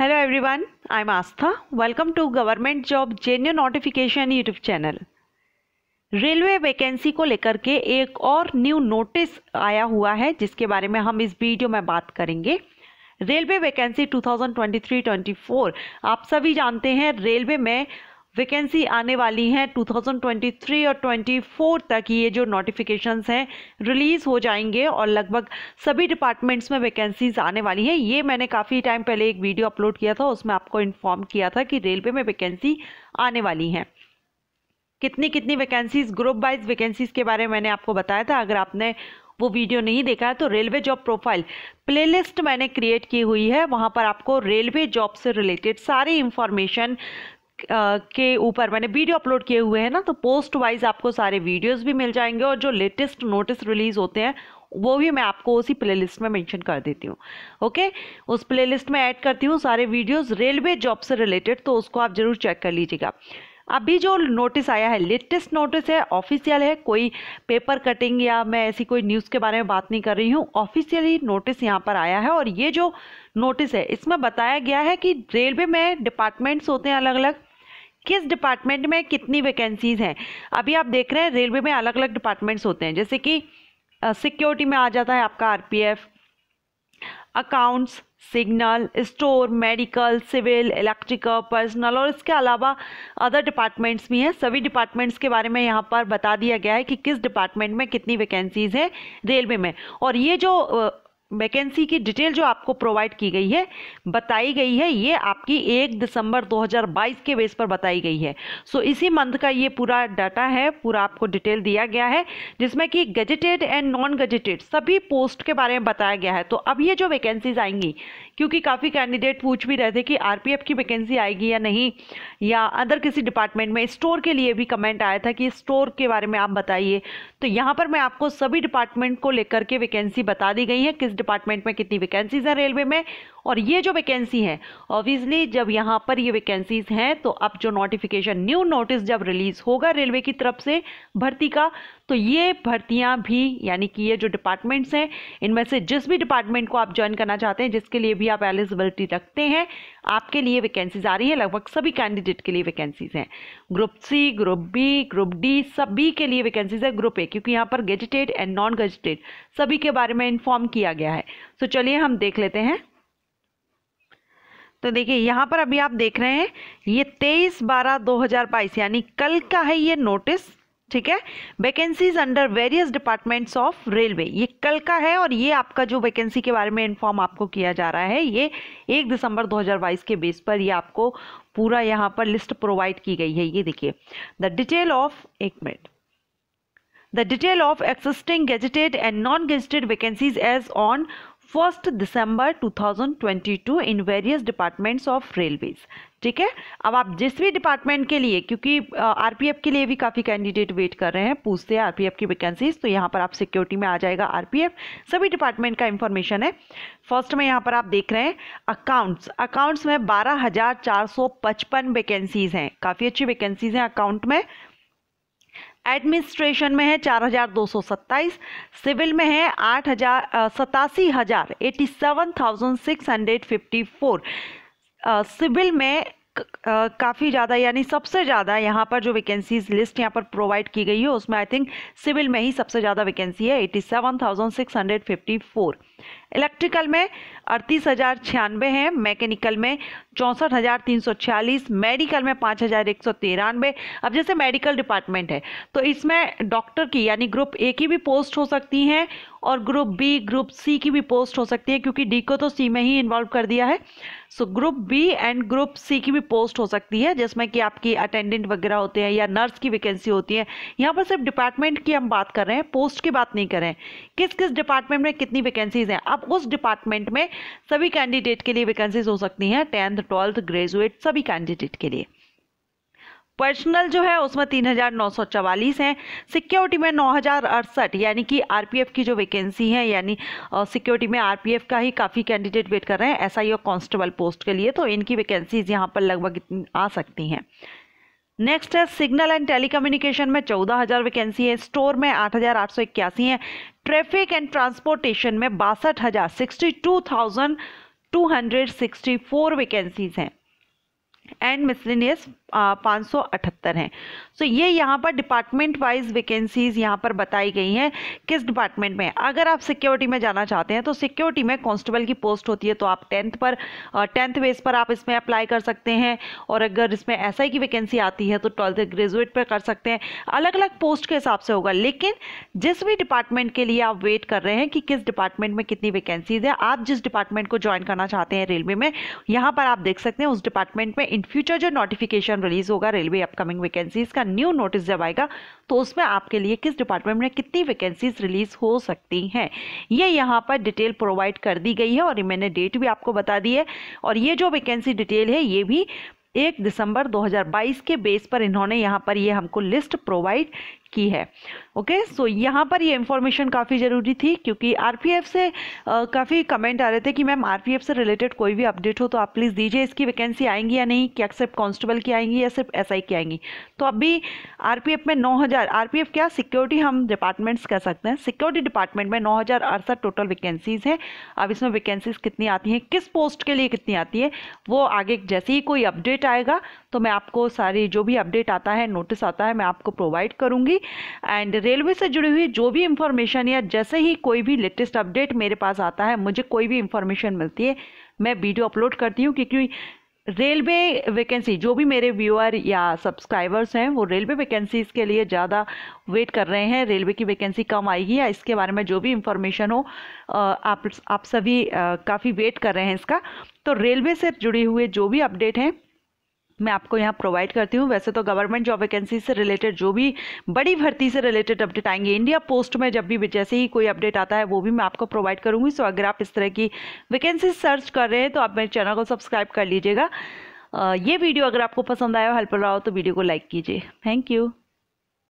hello everyone I am Aastha welcome to government job genuine notification YouTube channel railway vacancy को लेकर के एक और न्यू नोटिस आया हुआ है जिसके बारे में हम इस वीडियो में बात करेंगे रेलवे वैकेंसी 2023-24 आप सभी जानते हैं रेलवे में वैकेंसी आने वाली हैं 2023 और 24 तक ये जो नोटिफिकेशंस हैं रिलीज़ हो जाएंगे और लगभग सभी डिपार्टमेंट्स में वैकेंसीज आने वाली हैं ये मैंने काफ़ी टाइम पहले एक वीडियो अपलोड किया था उसमें आपको इन्फॉर्म किया था कि रेलवे में वैकेंसी आने वाली हैं कितनी कितनी वैकेंसीज ग्रुप वाइज वैकेंसीज के बारे में मैंने आपको बताया था अगर आपने वो वीडियो नहीं देखा है तो रेलवे जॉब प्रोफाइल प्लेलिस्ट मैंने क्रिएट की हुई है वहाँ पर आपको रेलवे जॉब से रिलेटेड सारी इन्फॉर्मेशन के ऊपर मैंने वीडियो अपलोड किए हुए हैं ना तो पोस्ट वाइज आपको सारे वीडियोस भी मिल जाएंगे और जो लेटेस्ट नोटिस रिलीज़ होते हैं वो भी मैं आपको उसी प्लेलिस्ट में मेंशन कर देती हूँ ओके उस प्लेलिस्ट में ऐड करती हूँ सारे वीडियोस रेलवे जॉब से रिलेटेड तो उसको आप ज़रूर चेक कर लीजिएगा अभी जो नोटिस आया है लेटेस्ट नोटिस है ऑफिशियल है कोई पेपर कटिंग या मैं ऐसी कोई न्यूज़ के बारे में बात नहीं कर रही हूँ ऑफिशियली नोटिस यहाँ पर आया है और ये जो नोटिस है इसमें बताया गया है कि रेलवे में डिपार्टमेंट्स होते हैं अलग अलग किस डिपार्टमेंट में कितनी वैकेंसीज़ हैं अभी आप देख रहे हैं रेलवे में अलग अलग डिपार्टमेंट्स होते हैं जैसे कि सिक्योरिटी में आ जाता है आपका RPF accounts signal store medical civil electrical personnel और इसके अलावा अदर डिपार्टमेंट्स भी हैं सभी डिपार्टमेंट्स के बारे में यहाँ पर बता दिया गया है कि किस डिपार्टमेंट में कितनी वैकेंसीज़ हैं रेलवे में और ये जो वैकेंसी की डिटेल जो आपको प्रोवाइड की गई है बताई गई है ये आपकी एक दिसंबर 2022 के बेस पर बताई गई है सो so, इसी मंथ का ये पूरा डाटा है पूरा आपको डिटेल दिया गया है जिसमें कि गजेटेड एंड नॉन गजेटेड सभी पोस्ट के बारे में बताया गया है तो अब ये जो वैकेंसीज आएंगी क्योंकि काफ़ी कैंडिडेट पूछ भी रहे थे कि आर की वैकेंसी आएगी या नहीं या अदर किसी डिपार्टमेंट में स्टोर के लिए भी कमेंट आया था कि स्टोर के बारे में आप बताइए तो यहाँ पर मैं आपको सभी डिपार्टमेंट को लेकर के वैकेंसी बता दी गई है किस डिपार्टमेंट में कितनी वैकेंसीज़ हैं रेलवे में और ये जो वैकेंसी है ऑब्वियसली जब यहाँ पर ये वैकेंसीज़ हैं तो अब जो नोटिफिकेशन न्यू नोटिस जब रिलीज़ होगा रेलवे की तरफ से भर्ती का तो ये भर्तियाँ भी यानी कि ये जो डिपार्टमेंट्स हैं इनमें से जिस भी डिपार्टमेंट को आप ज्वाइन करना चाहते हैं जिसके लिए भी आप एलिजिबिलिटी रखते हैं आपके लिए वैकेंसीज आ रही है लगभग सभी कैंडिडेट के लिए वैकेंसीज हैं group C group B group D सभी के लिए वैकेंसीज है ग्रुप ए क्योंकि यहाँ पर गेजिटेड एंड नॉन गेजिटेड सभी के बारे में इन्फॉर्म किया गया है तो चलिए हम देख लेते हैं तो देखिए यहाँ पर अभी आप देख रहे हैं ये तेईस बारह दो हज़ार बाईस यानी कल का है ये नोटिस ठीक है vacancies under various departments of railway ये कल का है और ये आपका जो वैकेंसी के बारे में इन्फॉर्म आपको किया जा रहा है ये एक दिसंबर 2022 के बेस पर ये आपको पूरा यहाँ पर लिस्ट प्रोवाइड की गई है ये देखिए द डिटेल ऑफ एक minute the detail of existing gazetted and non gazetted vacancies as on first December 2022 in various departments of railways ठीक है अब आप जिस भी डिपार्टमेंट के लिए क्योंकि आरपीएफ के लिए भी काफ़ी कैंडिडेट वेट कर रहे हैं पूछते हैं आरपीएफ की वैकेंसीज तो यहाँ पर आप सिक्योरिटी में आ जाएगा आरपीएफ सभी डिपार्टमेंट का इंफॉर्मेशन है फर्स्ट में यहाँ पर आप देख रहे हैं अकाउंट्स अकाउंट्स में बारह हजार चार सौ पचपन वैकेंसीज हैं काफ़ी अच्छी वैकेंसीज हैं अकाउंट में एडमिनिस्ट्रेशन में है चार हजार दो सौ सत्ताईस सिविल में है आठ हजार सतासी हजार eighty seven thousand six hundred fifty four civil में काफ़ी ज़्यादा यानी सबसे ज़्यादा यहाँ पर जो वैकेंसीज लिस्ट यहाँ पर प्रोवाइड की गई है उसमें आई थिंक सिविल में ही सबसे ज़्यादा वैकेंसी है eighty seven thousand six hundred fifty four electrical में अड़तीस हज़ार छियानवे हैं मैकेनिकल में चौंसठ हज़ार तीन सौ छियालीस मेडिकल में पाँच हज़ार एक सौ तिरानवे अब जैसे मेडिकल डिपार्टमेंट है तो इसमें डॉक्टर की यानी ग्रुप ए की भी पोस्ट हो सकती हैं और ग्रुप बी ग्रुप सी की भी पोस्ट हो सकती है क्योंकि डी को तो सी में ही इन्वॉल्व कर दिया है so group B and group C की भी पोस्ट हो सकती है जिसमें कि आपकी अटेंडेंट वगैरह होते हैं या नर्स की वैकेंसी होती है यहाँ पर सिर्फ डिपार्टमेंट की हम बात कर रहे हैं पोस्ट की बात नहीं कर रहे हैं किस किस डिपार्टमेंट में कितनी वैकेंसी वैकेंसीज हैं अब उस डिपार्टमेंट में सभी कैंडिडेट के लिए वैकेंसीज हो सकती हैं टेंथ ट्वेल्थ ग्रेजुएट सभी कैंडिडेट के लिए पर्सनल जो है उसमें तीन हज़ार नौ सौ चवालीस हैं सिक्योरिटी में नौ हज़ार अड़सठ यानी कि आरपीएफ की जो वैकेंसी है यानी सिक्योरिटी में आरपीएफ का ही काफ़ी कैंडिडेट वेट कर रहे हैं एसआई और कांस्टेबल पोस्ट के लिए तो इनकी वैकेंसीज यहां पर लगभग आ सकती हैं नेक्स्ट है सिग्नल एंड टेलीकम्युनिकेशन में चौदह हज़ार वैकेंसी है स्टोर में आठ हज़ार आठ सौ इक्यासी है ट्रैफिक एंड ट्रांसपोर्टेशन में बासठ हज़ार sixty two thousand two hundred sixty four vacancies हैं एंड मिसलिनियस uh, पाँच सौ अठहत्तर हैं सो ये यहाँ पर डिपार्टमेंट वाइज वैकेंसीज़ यहाँ पर बताई गई हैं किस डिपार्टमेंट में अगर आप सिक्योरिटी में जाना चाहते हैं तो सिक्योरिटी में कांस्टेबल की पोस्ट होती है तो आप टेंथ पर टेंथ uh, बेस पर आप इसमें अप्लाई कर सकते हैं और अगर इसमें एस SI की वैकेंसी आती है तो ट्वेल्थ ग्रेजुएट पर कर सकते हैं अलग अलग पोस्ट के हिसाब से होगा लेकिन जिस भी डिपार्टमेंट के लिए आप वेट कर रहे हैं कि किस डिपार्टमेंट में कितनी वैकेंसीज़ है आप जिस डिपार्टमेंट को ज्वाइन करना चाहते हैं रेलवे में यहाँ पर आप देख सकते हैं उस डिपार्टमेंट में इन फ्यूचर जो नोटिफिकेशन रिलीज होगा रेलवे अपकमिंग वैकेंसीज का न्यू नोटिस जब आएगा तो उसमें आपके लिए किस डिपार्टमेंट में कितनी वैकेंसीज रिलीज हो सकती हैं ये यहाँ पर डिटेल प्रोवाइड कर दी गई है और मैंने डेट भी आपको बता दी है और ये जो वैकेंसी डिटेल है ये भी एक दिसंबर 2022 के बेस पर इन्होंने यहाँ पर ये हमको लिस्ट प्रोवाइड की है ओके सो यहाँ पर ये इन्फॉर्मेशन काफ़ी ज़रूरी थी क्योंकि आरपीएफ से काफ़ी कमेंट आ रहे थे कि मैम आरपीएफ से रिलेटेड कोई भी अपडेट हो तो आप प्लीज़ दीजिए इसकी वैकेंसी आएंगी या नहीं क्या सिर्फ कांस्टेबल की आएंगी या सिर्फ एसआई की आएंगी तो अभी आरपीएफ में 9000 आरपीएफ क्या सिक्योरिटी हम डिपार्टमेंट्स कह सकते हैं सिक्योरिटी डिपार्टमेंट में नौ टोटल वैकेंसीज़ हैं अब इसमें वैकेंसीज़ कितनी आती हैं किस पोस्ट के लिए कितनी आती है वो आगे जैसे ही कोई अपडेट आएगा तो मैं आपको सारी जो भी अपडेट आता है नोटिस आता है मैं आपको प्रोवाइड करूँगी होगी एंड रेलवे से जुड़ी हुई जो भी इंफॉर्मेशन या जैसे ही कोई भी लेटेस्ट अपडेट मेरे पास आता है मुझे कोई भी इंफॉर्मेशन मिलती है मैं वीडियो अपलोड करती हूँ क्योंकि रेलवे वैकेंसी जो भी मेरे व्यूअर या सब्सक्राइबर्स हैं वो रेलवे वैकेंसीज़ के लिए ज़्यादा वेट कर रहे हैं रेलवे की वैकेंसी कम आएगी या इसके बारे में जो भी इंफॉर्मेशन हो आप आप सभी काफ़ी वेट कर रहे हैं इसका तो रेलवे से जुड़े हुए जो भी अपडेट हैं मैं आपको यहाँ प्रोवाइड करती हूँ वैसे तो गवर्नमेंट जॉब वैकेंसी से रिलेटेड जो भी बड़ी भर्ती से रिलेटेड अपडेट आएंगे इंडिया पोस्ट में जब भी जैसे ही कोई अपडेट आता है वो भी मैं आपको प्रोवाइड करूँगी सो अगर आप इस तरह की वैकेंसी सर्च कर रहे हैं तो आप मेरे चैनल को सब्सक्राइब कर लीजिएगा ये वीडियो अगर आपको पसंद आया हो हेल्पफुल रहा हो तो वीडियो को लाइक कीजिए थैंक यू